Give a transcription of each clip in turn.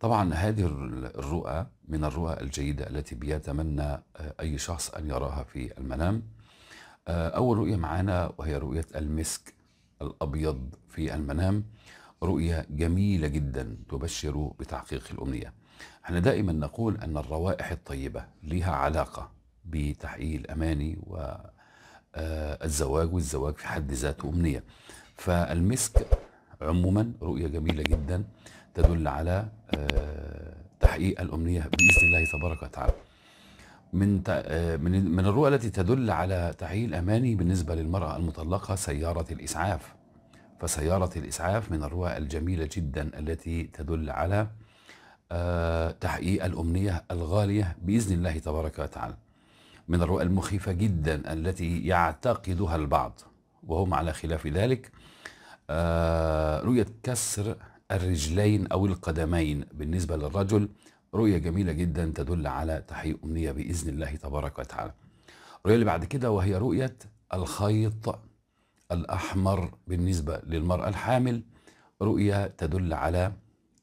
طبعا هذه الرؤى من الرؤى الجيدة التي بيتمنى آه، أي شخص أن يراها في المنام آه، أول رؤية معنا وهي رؤية المسك الأبيض في المنام رؤية جميلة جدا تبشر بتحقيق الأمنية احنا دائما نقول أن الروائح الطيبة لها علاقة بتحقيق الأماني والزواج آه، والزواج في حد ذاته أمنية فالمسك عموما رؤية جميلة جدا تدل على آه، تحقيق الامنيه باذن الله تبارك وتعالى من آه، من من الرؤى التي تدل على تحقيق الاماني بالنسبه للمراه المطلقه سياره الاسعاف فسياره الاسعاف من الرؤى الجميله جدا التي تدل على آه، تحقيق الامنيه الغاليه باذن الله تبارك وتعالى من الرؤى المخيفه جدا التي يعتقدها البعض وهم على خلاف ذلك رؤيه كسر الرجلين أو القدمين بالنسبة للرجل رؤية جميلة جدا تدل على تحقيق أمنية بإذن الله تبارك وتعالى الرؤية اللي بعد كده وهي رؤية الخيط الأحمر بالنسبة للمرأة الحامل رؤية تدل على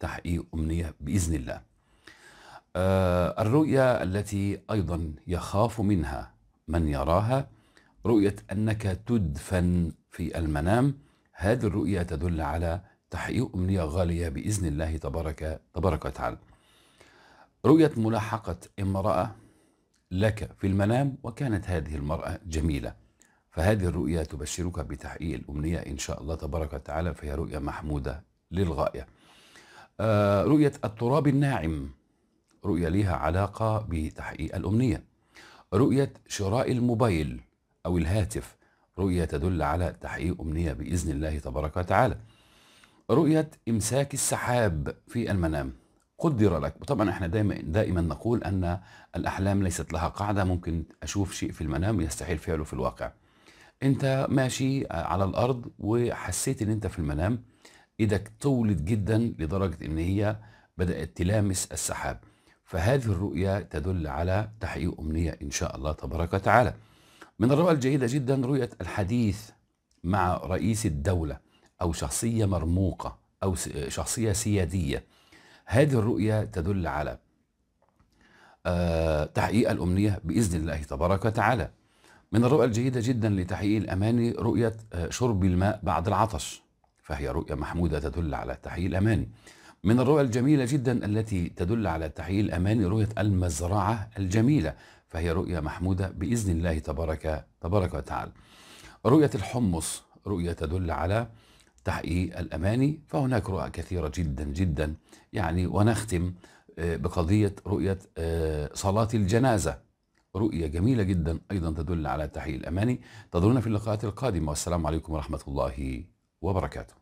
تحقيق أمنية بإذن الله آه الرؤية التي أيضا يخاف منها من يراها رؤية أنك تدفن في المنام هذه الرؤية تدل على تحقيق أمنية غالية بإذن الله تبارك تبارك وتعالى. رؤية ملاحقة امرأة لك في المنام وكانت هذه المرأة جميلة. فهذه الرؤية تبشرك بتحقيق الأمنية إن شاء الله تبارك وتعالى فهي رؤية محمودة للغاية. آه، رؤية التراب الناعم رؤية لها علاقة بتحقيق الأمنية. رؤية شراء الموبايل أو الهاتف رؤية تدل على تحقيق أمنية بإذن الله تبارك وتعالى. رؤية إمساك السحاب في المنام قدر لك طبعا احنا دائما دائما نقول ان الاحلام ليست لها قاعده ممكن اشوف شيء في المنام يستحيل فعله في الواقع انت ماشي على الارض وحسيت ان انت في المنام ايدك طولت جدا لدرجه ان هي بدات تلامس السحاب فهذه الرؤيه تدل على تحقيق امنيه ان شاء الله تبارك وتعالى من الرؤى الجيده جدا رؤيه الحديث مع رئيس الدوله أو شخصية مرموقة أو آه، شخصية سيادية هذه الرؤية تدل على آه، تحقيق الأمنية بإذن الله تبارك وتعالى من الرؤى الجيدة جدا لتحقيق الأماني رؤية آه، شرب الماء بعد العطش فهي رؤية محمودة تدل على تحقيق الأماني من الرؤى الجميلة جدا التي تدل على تحقيق الأماني رؤية المزرعة الجميلة فهي رؤية محمودة بإذن الله تبارك تبارك وتعالى رؤية الحمص رؤية تدل على تحقيق الأماني فهناك رؤى كثيرة جدا جدا يعني ونختم آه، بقضية رؤية آه، صلاة الجنازة رؤية جميلة جدا أيضا تدل على تحقيق الأماني تدلنا في اللقاءات القادمة والسلام عليكم ورحمة الله وبركاته